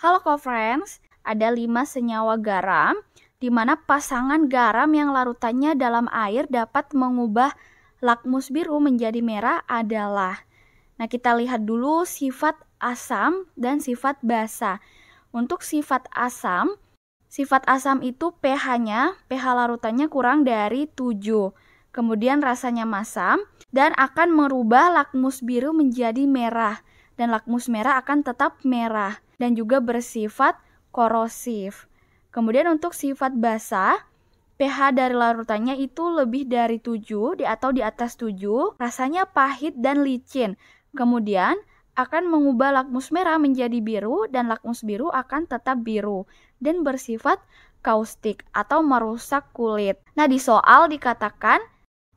Halo co-friends, ada 5 senyawa garam di mana pasangan garam yang larutannya dalam air dapat mengubah lakmus biru menjadi merah adalah. Nah, kita lihat dulu sifat asam dan sifat basa. Untuk sifat asam, sifat asam itu pH-nya, pH larutannya kurang dari 7 kemudian rasanya masam, dan akan merubah lakmus biru menjadi merah, dan lakmus merah akan tetap merah dan juga bersifat korosif. Kemudian untuk sifat basah, pH dari larutannya itu lebih dari 7 di atau di atas 7, rasanya pahit dan licin. Kemudian akan mengubah lakmus merah menjadi biru dan lakmus biru akan tetap biru dan bersifat kaustik atau merusak kulit. Nah, di soal dikatakan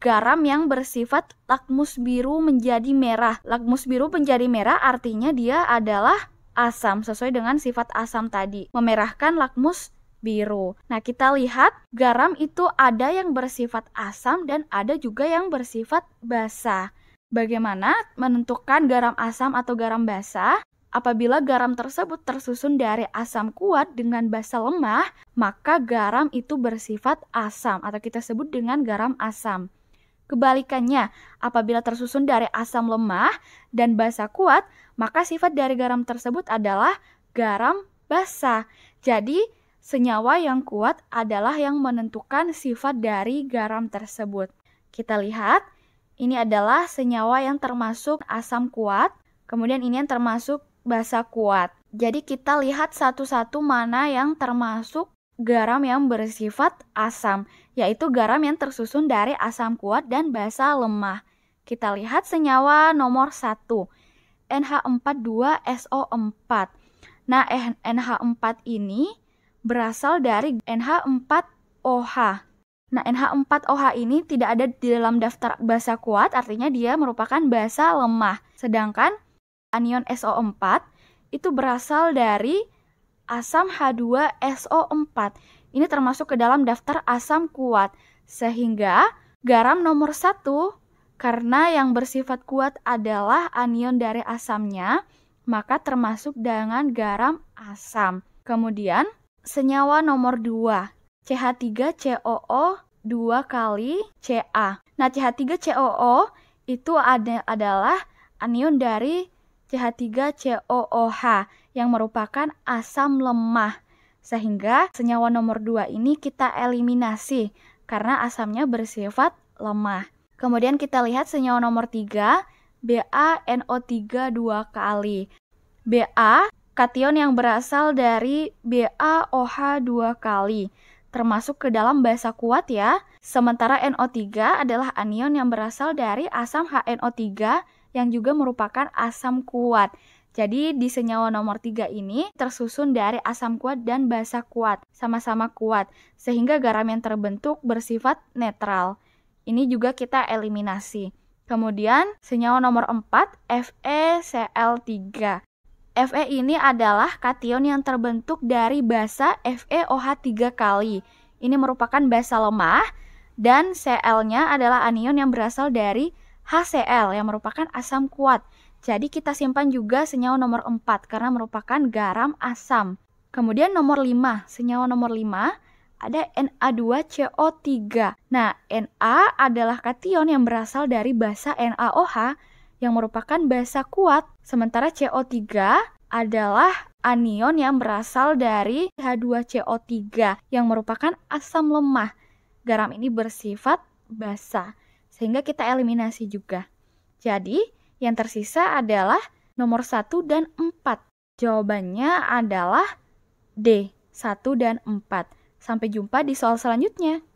garam yang bersifat lakmus biru menjadi merah. Lakmus biru menjadi merah artinya dia adalah asam sesuai dengan sifat asam tadi. Memerahkan lakmus biru. Nah, kita lihat garam itu ada yang bersifat asam dan ada juga yang bersifat basah. Bagaimana menentukan garam asam atau garam basah? Apabila garam tersebut tersusun dari asam kuat dengan basa lemah, maka garam itu bersifat asam atau kita sebut dengan garam asam. Kebalikannya, apabila tersusun dari asam lemah dan basa kuat, maka sifat dari garam tersebut adalah garam basa. Jadi, senyawa yang kuat adalah yang menentukan sifat dari garam tersebut. Kita lihat, ini adalah senyawa yang termasuk asam kuat, kemudian ini yang termasuk basa kuat. Jadi kita lihat satu-satu mana yang termasuk garam yang bersifat asam, yaitu garam yang tersusun dari asam kuat dan basa lemah. Kita lihat senyawa nomor 1, NH42SO4. Nah, NH4 ini berasal dari NH4OH. Nah, NH4OH ini tidak ada di dalam daftar basa kuat, artinya dia merupakan basa lemah. Sedangkan anion SO4 itu berasal dari asam H2SO4. Ini termasuk ke dalam daftar asam kuat. Sehingga garam nomor satu karena yang bersifat kuat adalah anion dari asamnya, maka termasuk dengan garam asam. Kemudian senyawa nomor 2, CH3COO 2 kali CA. Nah, CH3COO itu ada, adalah anion dari CH3COOH yang merupakan asam lemah. Sehingga senyawa nomor 2 ini kita eliminasi karena asamnya bersifat lemah. Kemudian kita lihat senyawa nomor 3, BaNO3 dua kali. Ba kation yang berasal dari BaOH dua kali termasuk ke dalam basa kuat ya. Sementara NO3 adalah anion yang berasal dari asam HNO3 yang juga merupakan asam kuat. Jadi di senyawa nomor 3 ini tersusun dari asam kuat dan basa kuat, sama-sama kuat, sehingga garam yang terbentuk bersifat netral. Ini juga kita eliminasi. Kemudian senyawa nomor 4 FeCl3. Fe ini adalah kation yang terbentuk dari basa FeOH3 kali. Ini merupakan basa lemah dan Cl-nya adalah anion yang berasal dari HCl yang merupakan asam kuat. Jadi kita simpan juga senyawa nomor 4 karena merupakan garam asam. Kemudian nomor 5, senyawa nomor 5 ada Na2CO3. Nah, Na adalah kation yang berasal dari basa NaOH yang merupakan basa kuat, sementara CO3 adalah anion yang berasal dari H2CO3 yang merupakan asam lemah. Garam ini bersifat basa sehingga kita eliminasi juga. Jadi, yang tersisa adalah nomor 1 dan 4. Jawabannya adalah D, 1 dan 4. Sampai jumpa di soal selanjutnya.